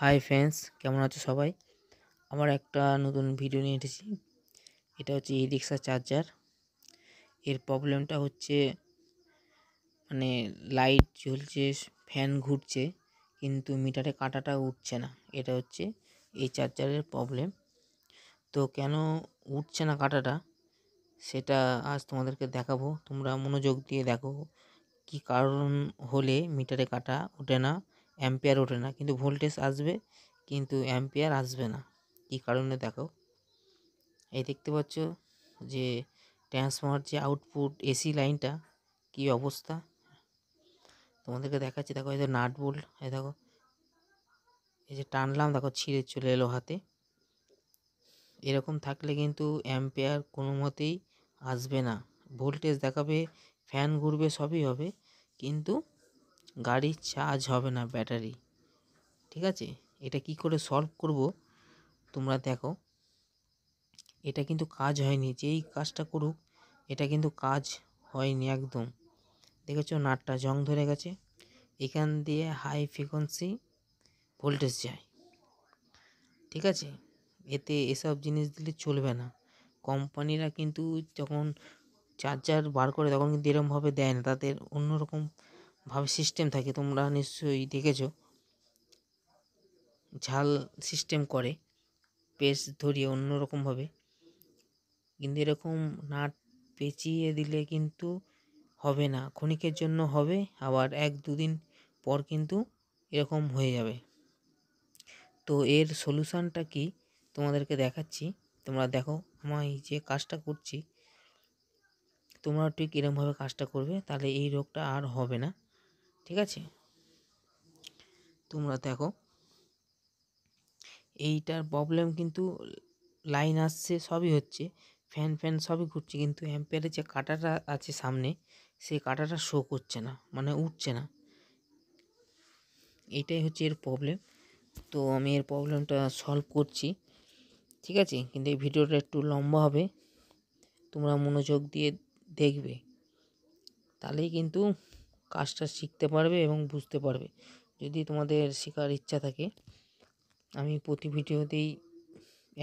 hi friends কেমন আছো সবাই আমার একটা নতুন ভিডিও নিয়ে এসেছি এটা হচ্ছে ই রিক্সা চার্জার এর প্রবলেমটা হচ্ছে মানে লাইট জ্বলছে ফ্যান ঘুরছে কিন্তু মিটারে কাটাটা উঠছে না এটা হচ্ছে এই চার্জারের প্রবলেম তো কেন উঠছে না কাটাটা সেটা আজ তোমাদেরকে দেখাবো তোমরা মনোযোগ দিয়ে দেখো কি কারণ হলে মিটারে কাটা ওঠে না অ্যাম্পিয়ার ওঠে না কিন্তু ভোল্টেজ আসবে কিন্তু অ্যাম্পিয়ার আসবে না কী কারণে দেখো এই দেখতে পাচ্ছ যে ট্রান্সফর্মার যে আউটপুট এসি লাইনটা কি অবস্থা তোমাদেরকে দেখাচ্ছি দেখো এই তো নাট বোল্ট এই দেখো এই যে টানলাম দেখো ছিঁড়ে চলে এলো হাতে এরকম থাকলে কিন্তু অ্যাম্পেয়ার কোনো মতেই আসবে না ভোল্টেজ দেখাবে ফ্যান ঘুরবে সবই হবে কিন্তু গাড়ির চার্জ হবে না ব্যাটারি ঠিক আছে এটা কি করে সলভ করব তোমরা দেখো এটা কিন্তু কাজ হয়নি যেই কাজটা করুক এটা কিন্তু কাজ হয়নি একদম দেখেছো নাটটা জং ধরে গেছে এখান দিয়ে হাই ফ্রিকোয়েন্সি ভোল্টেজ যায় ঠিক আছে এতে এসব জিনিস দিলে চলবে না কোম্পানিরা কিন্তু যখন চার্জার বার করে তখন কিন্তু এরমভাবে দেয় না তাদের অন্যরকম ভাবে সিস্টেম থাকে তোমরা নিশ্চয়ই দেখেছো ঝাল সিস্টেম করে পেস্ট ধরিয়ে অন্যরকমভাবে কিন্তু এরকম নাট পেঁচিয়ে দিলে কিন্তু হবে না ক্ষণিকের জন্য হবে আবার এক দুদিন পর কিন্তু এরকম হয়ে যাবে তো এর সলিউশানটা কি তোমাদেরকে দেখাচ্ছি তোমরা দেখো আমি যে কাজটা করছি তোমরা ঠিক এরকমভাবে কাজটা করবে তাহলে এই রোগটা আর হবে না ঠিক আছে তোমরা দেখো এইটার প্রবলেম কিন্তু লাইন আসছে সবই হচ্ছে ফ্যান ফ্যান সবই ঘুরছে কিন্তু অ্যাম্পেয়ারের যে কাটাটা আছে সামনে সেই কাটাটা শো করছে না মানে উঠছে না এইটাই হচ্ছে এর প্রবলেম তো আমি এর প্রবলেমটা সলভ করছি ঠিক আছে কিন্তু এই ভিডিওটা একটু লম্বা হবে তোমরা মনোযোগ দিয়ে দেখবে তাহলেই কিন্তু কাজটা শিখতে পারবে এবং বুঝতে পারবে যদি তোমাদের শেখার ইচ্ছা থাকে আমি প্রতি ভিডিওতেই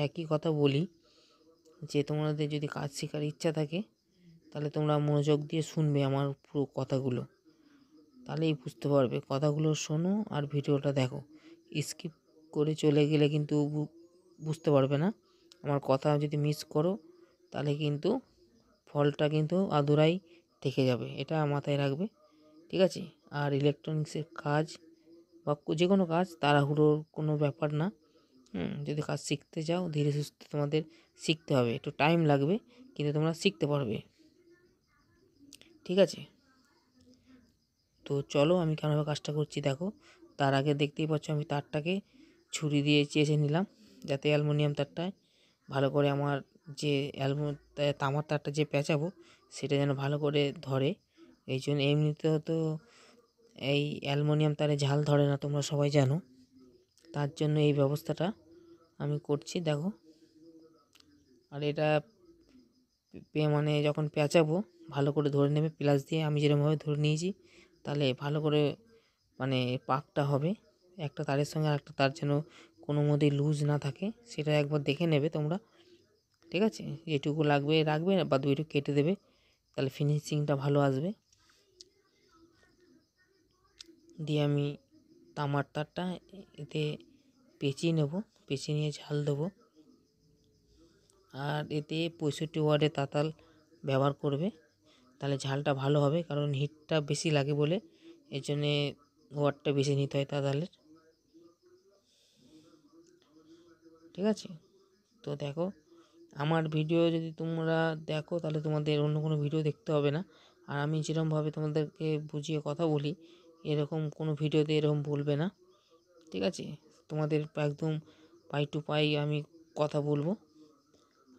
একই কথা বলি যে তোমাদের যদি কাজ শেখার ইচ্ছা থাকে তাহলে তোমরা মনোযোগ দিয়ে শুনবে আমার পুরো কথাগুলো তাহলেই বুঝতে পারবে কথাগুলো শোনো আর ভিডিওটা দেখো স্কিপ করে চলে গেলে কিন্তু বুঝতে পারবে না আমার কথা যদি মিস করো তাহলে কিন্তু ফলটা কিন্তু আদুরাই থেকে যাবে এটা মাথায় রাখবে ঠিক আছে আর ইলেকট্রনিক্সের কাজ বা যে কোনো কাজ তাড়াহুড়োর কোনো ব্যাপার না যদি কাজ শিখতে চাও ধীরে সুস্থে তোমাদের শিখতে হবে একটু টাইম লাগবে কিন্তু তোমরা শিখতে পারবে ঠিক আছে তো চলো আমি কেমনভাবে কাজটা করছি দেখো তার আগে দেখতেই পাচ্ছ আমি তারটাকে ছুরি দিয়ে চেয়েছে নিলাম যাতে অ্যালমোনিয়াম তারটায় ভালো করে আমার যে অ্যালমো তামার তারটা যে পেঁচাবো সেটা যেন ভালো করে ধরে এই জন্য এমনিতে তো এই অ্যালমোনিয়াম তারে ঝাল ধরে না তোমরা সবাই জানো তার জন্য এই ব্যবস্থাটা আমি করছি দেখো আর এটা মানে যখন পেঁচাবো ভালো করে ধরে নেবে প্লাস দিয়ে আমি যেরকমভাবে ধরে নিয়েছি তাহলে ভালো করে মানে পাকটা হবে একটা তারের সঙ্গে আর একটা তার যেন কোনো মতেই লুজ না থাকে সেটা একবার দেখে নেবে তোমরা ঠিক আছে যেটুকু লাগবে রাখবে বা দুইটুকু কেটে দেবে তাহলে ফিনিশিংটা ভালো আসবে দিয়ে আমি তামার তারটা এতে পেঁচিয়ে নেব পেঁচিয়ে নিয়ে ঝাল দেবো আর এতে পঁয়ষট্টি ওয়ার্ডে তাতাল ব্যবহার করবে তাহলে ঝালটা ভালো হবে কারণ হিটটা বেশি লাগে বলে এর জন্যে ওয়ার্ডটা বেশি নিতে হয় তাতালের ঠিক আছে তো দেখো আমার ভিডিও যদি তোমরা দেখো তাহলে তোমাদের অন্য কোনো ভিডিও দেখতে হবে না আর আমি যেরমভাবে তোমাদেরকে বুঝিয়ে কথা বলি এরকম কোনো ভিডিওতে এরকম বলবে না ঠিক আছে তোমাদের একদম পাই টু পাই আমি কথা বলবো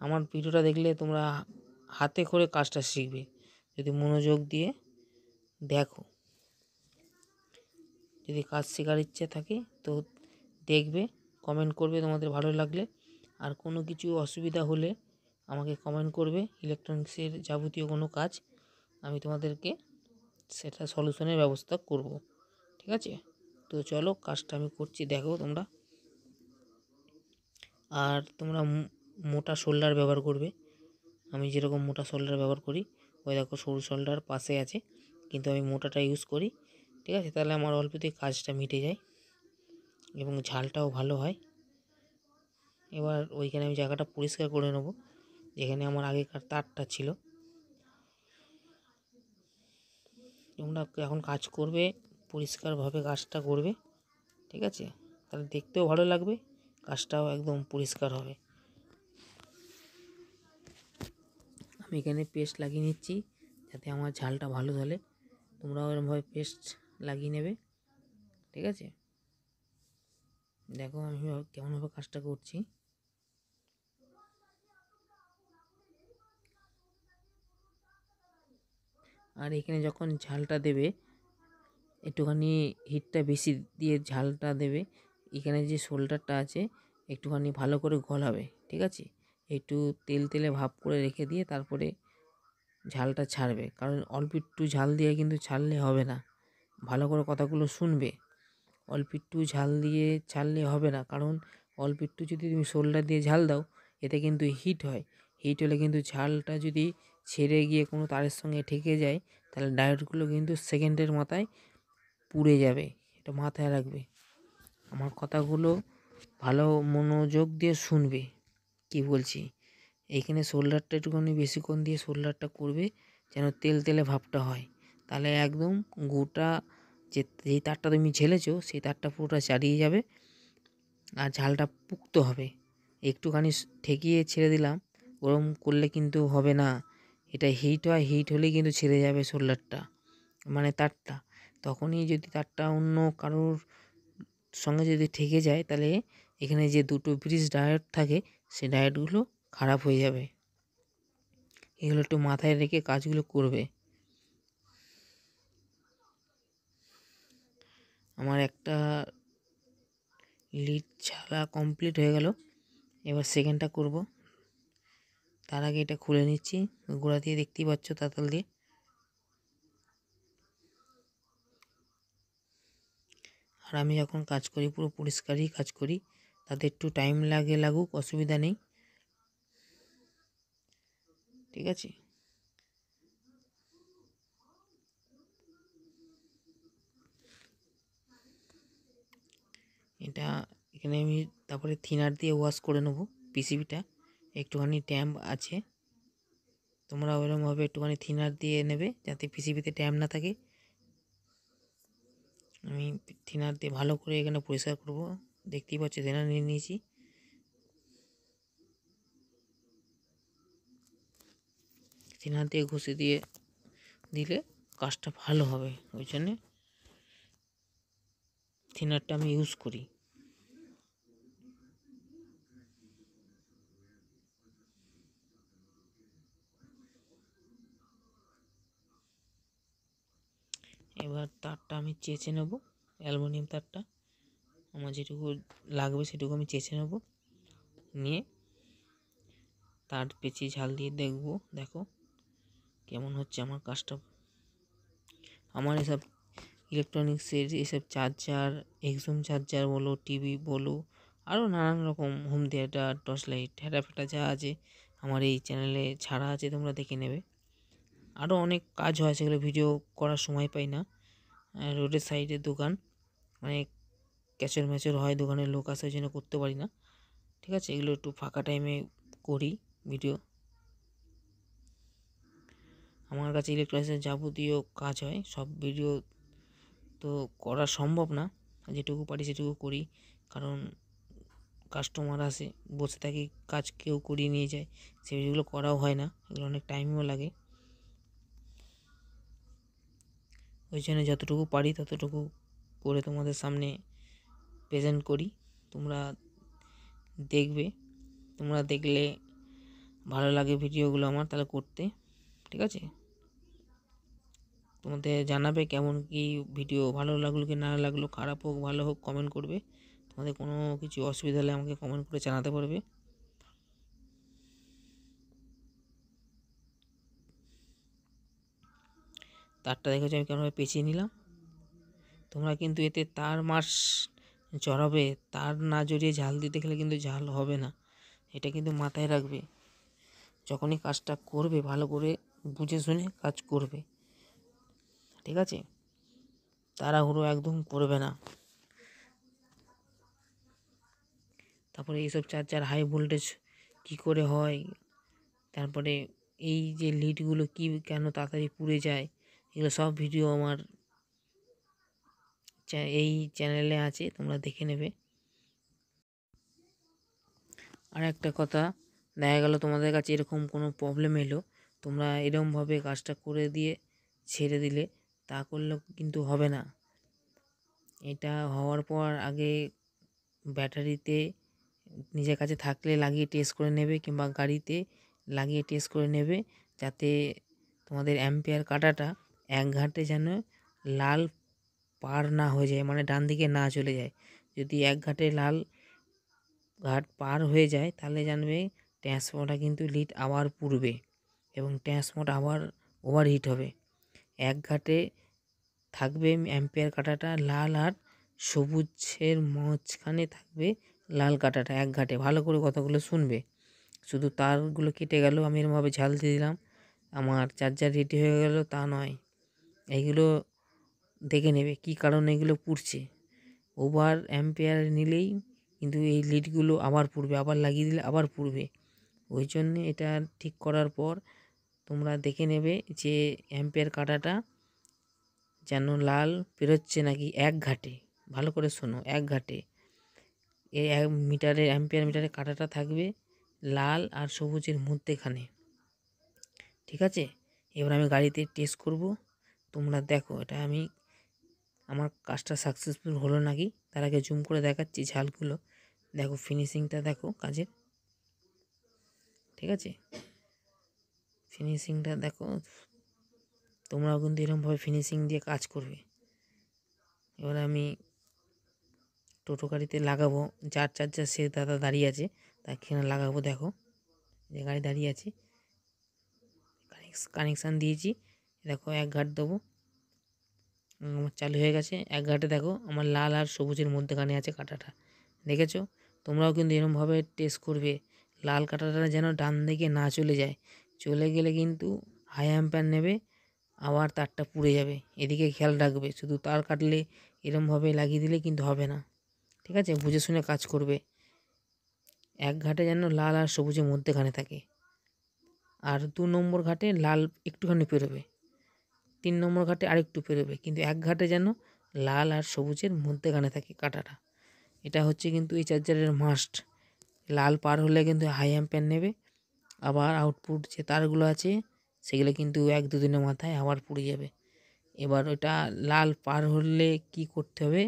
আমার ভিডিওটা দেখলে তোমরা হাতে করে কাজটা শিখবে যদি মনোযোগ দিয়ে দেখো যদি কাজ শেখার ইচ্ছে থাকে তো দেখবে কমেন্ট করবে তোমাদের ভালো লাগলে আর কোনো কিছু অসুবিধা হলে আমাকে কমেন্ট করবে ইলেকট্রনিক্সের যাবতীয় কোনো কাজ আমি তোমাদেরকে সেটা সলিউশনের ব্যবস্থা করব ঠিক আছে তো চলো কাজটা আমি করছি দেখো তোমরা আর তোমরা মোটা শোল্ডার ব্যবহার করবে আমি যেরকম মোটা শোল্ডার ব্যবহার করি ওই দেখো সরু শোল্ডার পাশে আছে কিন্তু আমি মোটাটা ইউজ করি ঠিক আছে তাহলে আমার অল্পতে কাজটা মিটে যায় এবং ঝালটাও ভালো হয় এবার ওইখানে আমি জায়গাটা পরিষ্কার করে নেব যেখানে আমার আগেকার তারটা ছিল তোমরা এখন কাজ করবে পরিষ্কারভাবে কাজটা করবে ঠিক আছে তাহলে দেখতেও ভালো লাগবে কাজটাও একদম পরিষ্কার হবে আমি এখানে পেস্ট লাগিয়ে নিচ্ছি যাতে আমার ঝালটা ভালো ধরে তোমরাও এরমভাবে পেস্ট লাগিয়ে নেবে ঠিক আছে দেখো আমি কেমনভাবে কাজটা করছি আর এখানে যখন ঝালটা দেবে একটুখানি হিটটা বেশি দিয়ে ঝালটা দেবে এখানে যে শোল্ডারটা আছে একটুখানি ভালো করে গলাবে ঠিক আছে একটু তেল তেলে ভাব করে রেখে দিয়ে তারপরে ঝালটা ছাড়বে কারণ অল্প একটু ঝাল দিয়ে কিন্তু ছাড়লে হবে না ভালো করে কথাগুলো শুনবে অল্প একটু ঝাল দিয়ে ছাড়লে হবে না কারণ অল্প একটু যদি তুমি শোল্ডার দিয়ে ঝাল দাও এতে কিন্তু হিট হয় হিট হলে কিন্তু ঝালটা যদি ছেড়ে গিয়ে কোনো তারের সঙ্গে ঠেকে যায় তাহলে ডায়োডগুলো কিন্তু সেকেন্ডের মাথায় পুড়ে যাবে এটা মাথায় রাখবে আমার কথাগুলো ভালো মনোযোগ দিয়ে শুনবে কি বলছি এইখানে শোল্ডারটা একটুখানি বেশিক্ষণ দিয়ে শোল্ডারটা করবে যেন তেল তেলে ভাবটা হয় তাহলে একদম গোটা যে যেই তারটা তুমি ঝেলেছো সেই তারটা পুরোটা চালিয়ে যাবে আর ঝালটা পুক্ত হবে একটুখানি ঠেকিয়ে ছেড়ে দিলাম গরম করলে কিন্তু হবে না এটা হিট হয় হিট হলে কিন্তু ছেড়ে যাবে সোল্ডারটা মানে তারটা তখনই যদি তারটা অন্য কারোর সঙ্গে যদি ঠেকে যায় তাহলে এখানে যে দুটো ব্রিজ ডায়েট থাকে সে ডায়েটগুলো খারাপ হয়ে যাবে এগুলো একটু মাথায় রেখে কাজগুলো করবে আমার একটা লিড ছালা কমপ্লিট হয়ে গেল এবার সেকেন্ডটা করব তার আগে এটা খুলে নিচ্ছি গোড়া দিয়ে দেখতেই পাচ্ছ তাতাল দিয়ে আর আমি যখন কাজ করি পুরো পরিষ্কারই কাজ করি তাতে একটু টাইম লাগে লাগুক অসুবিধা নেই ঠিক আছে এটা এখানে আমি তারপরে থিনার দিয়ে ওয়াশ করে নেবো পিসিবিটা একটুখানি ট্যাম্প আছে তোমরা ওরমভাবে একটুখানি থিনার দিয়ে নেবে যাতে পিসিবিতে ট্যাম্প না থাকে আমি থিনার দিয়ে ভালো করে এখানে পরিষ্কার করব দেখতেই পাচ্ছ থিনার নিয়ে নিয়েছি থিনার দিয়ে ঘষে দিয়ে দিলে কাজটা ভালো হবে ওই জন্যে থিনারটা আমি ইউজ করি এবার তারটা আমি চেঁচে নেব অ্যালুমিনিয়াম তারটা আমার যেটুকু লাগবে সেটুকু আমি চেঁচে নেবো নিয়ে তার পেঁচিয়ে ঝাল দিয়ে দেখব দেখো কেমন হচ্ছে আমার কাজটা আমার এসব ইলেকট্রনিক্সের এসব চার্জার এক্সুম চার্জার বলো টিভি বলো আরও নানান রকম হোম থিয়েটার টর্চ লাইট ফেটা যা আছে আমার এই চ্যানেলে ছাড়া আছে তোমরা দেখে নেবে আরও অনেক কাজ হয় সেগুলো ভিডিও করার সময় পাই না রোডের সাইডে দোকান অনেক ক্যাচর ম্যাচর হয় দোকানের লোক আসে জন্য করতে পারি না ঠিক আছে এগুলো একটু ফাঁকা টাইমে করি ভিডিও আমার কাছে ইলেকট্রনিক্সের যাবতীয় কাজ হয় সব ভিডিও তো করা সম্ভব না যেটুকু পারি সেটুকু করি কারণ কাস্টমার আসে বসে থাকি কাজ কেউ করিয়ে নিয়ে যায় সেগুলো করাও হয় না এগুলো অনেক টাইমও লাগে ওই জন্য যতটুকু পারি ততটুকু করে তোমাদের সামনে প্রেজেন্ট করি তোমরা দেখবে তোমরা দেখলে ভালো লাগে ভিডিওগুলো আমার তাহলে করতে ঠিক আছে তোমাদের জানাবে কেমন কি ভিডিও ভালো লাগলো কি না লাগলো খারাপ হোক ভালো হোক কমেন্ট করবে তোমাদের কোনো কিছু অসুবিধা হলে আমাকে কমেন্ট করে জানাতে পারবে তারটা দেখেছো আমি কেমনভাবে পেঁচিয়ে নিলাম তোমরা কিন্তু এতে তার মাস জড়াবে তার না জড়িয়ে ঝাল দিতে গেলে কিন্তু ঝাল হবে না এটা কিন্তু মাথায় রাখবে যখনই কাজটা করবে ভালো করে বুঝে শুনে কাজ করবে ঠিক আছে তাড়াহুড়ো একদম করবে না তারপরে এইসব চার্জার হাই ভোল্টেজ কি করে হয় তারপরে এই যে লিডগুলো কি কেন তাড়াতাড়ি পুড়ে যায় এগুলো সব ভিডিও আমার এই চ্যানেলে আছে তোমরা দেখে নেবে আর একটা কথা দেখা গেল তোমাদের কাছে এরকম কোনো প্রবলেম এলো তোমরা এরমভাবে কাজটা করে দিয়ে ছেড়ে দিলে তা করলে কিন্তু হবে না এটা হওয়ার পর আগে ব্যাটারিতে নিজের কাছে থাকলে লাগিয়ে টেস্ট করে নেবে কিংবা গাড়িতে লাগিয়ে টেস্ট করে নেবে যাতে তোমাদের অ্যাম্পেয়ার কাটাটা এক ঘাটে যেন লাল পার না হয়ে যায় মানে ডান দিকে না চলে যায় যদি এক ঘাটে লাল ঘাট পার হয়ে যায় তাহলে জানবে ট্রান্সফর্মারটা কিন্তু লিট আবার পুড়বে এবং ট্রান্সফর্মার আবার ওভারহিট হবে এক ঘাটে থাকবে অ্যাম্পিয়ার কাটাটা লাল আর সবুজের মাঝখানে থাকবে লাল কাটাটা এক ঘাটে ভালো করে কথাগুলো শুনবে শুধু তারগুলো কেটে গেল আমি এরমভাবে ঝাল দিয়ে দিলাম আমার চার্জার রেডি হয়ে গেল তা নয় এইগুলো দেখে নেবে কি কারণে এগুলো পুড়ছে ওভার অ্যাম্পেয়ার নিলেই কিন্তু এই লিডগুলো আবার পুড়বে আবার লাগিয়ে দিলে আবার পুড়বে ওই জন্য এটা ঠিক করার পর তোমরা দেখে নেবে যে অ্যাম্পেয়ার কাটাটা যেন লাল বেরোচ্ছে নাকি এক ঘাটে ভালো করে শোনো এক ঘাটে এই এক মিটারে অ্যাম্পেয়ার মিটারে কাটাটা থাকবে লাল আর সবুজের মধ্যেখানে ঠিক আছে এবার আমি গাড়িতে টেস্ট করব তোমরা দেখো এটা আমি আমার কাজটা সাকসেসফুল হলো নাকি তার আগে জুম করে দেখাচ্ছি ঝালগুলো দেখো ফিনিশিংটা দেখো কাজের ঠিক আছে ফিনিশিংটা দেখো তোমরাও কিন্তু এরকমভাবে ফিনিশিং দিয়ে কাজ করবে এবার আমি টোটো গাড়িতে লাগাবো যার চার যার সে দাদা দাঁড়িয়ে আছে তাকে লাগাবো দেখো যে গাড়ি দাঁড়িয়ে আছে কানেকশান দিয়েছি দেখো এক ঘাট দেবো আমার চালু হয়ে গেছে এক ঘাটে দেখো আমার লাল আর সবুজের মধ্যেখানে আছে কাঁটাটা দেখেছো তোমরাও কিন্তু এরমভাবে টেস্ট করবে লাল কাঁটাটা যেন ডান দিকে না চলে যায় চলে গেলে কিন্তু হাই অ্যাম্পায়ার নেবে আবার তারটা পুড়ে যাবে এদিকে খেয়াল রাখবে শুধু তার কাটলে এরমভাবে লাগিয়ে দিলে কিন্তু হবে না ঠিক আছে বুঝে শুনে কাজ করবে এক ঘাটে যেন লাল আর সবুজের মধ্যেখানে থাকে আর দু নম্বর ঘাটে লাল একটুখানি পেরোবে তিন নম্বর ঘাটে আরেকটু পেরোবে কিন্তু এক ঘাটে যেন লাল আর সবুজের মধ্যেখানে থাকে কাটাটা এটা হচ্ছে কিন্তু এই চার্জারের মাস্ট লাল পার হলে কিন্তু হাই প্যান নেবে আবার আউটপুট যে তারগুলো আছে সেগুলো কিন্তু এক দুদিনের মাথায় আবার পুড়ে যাবে এবার ওটা লাল পার হলে কি করতে হবে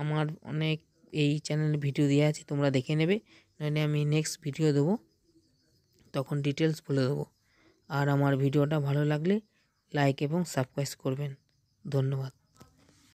আমার অনেক এই চ্যানেলে ভিডিও দেওয়া আছে তোমরা দেখে নেবে নইলে আমি নেক্সট ভিডিও দেবো তখন ডিটেলস বলে দেবো আর আমার ভিডিওটা ভালো লাগলে লাইক এবং সাবস্ক্রাইব করবেন ধন্যবাদ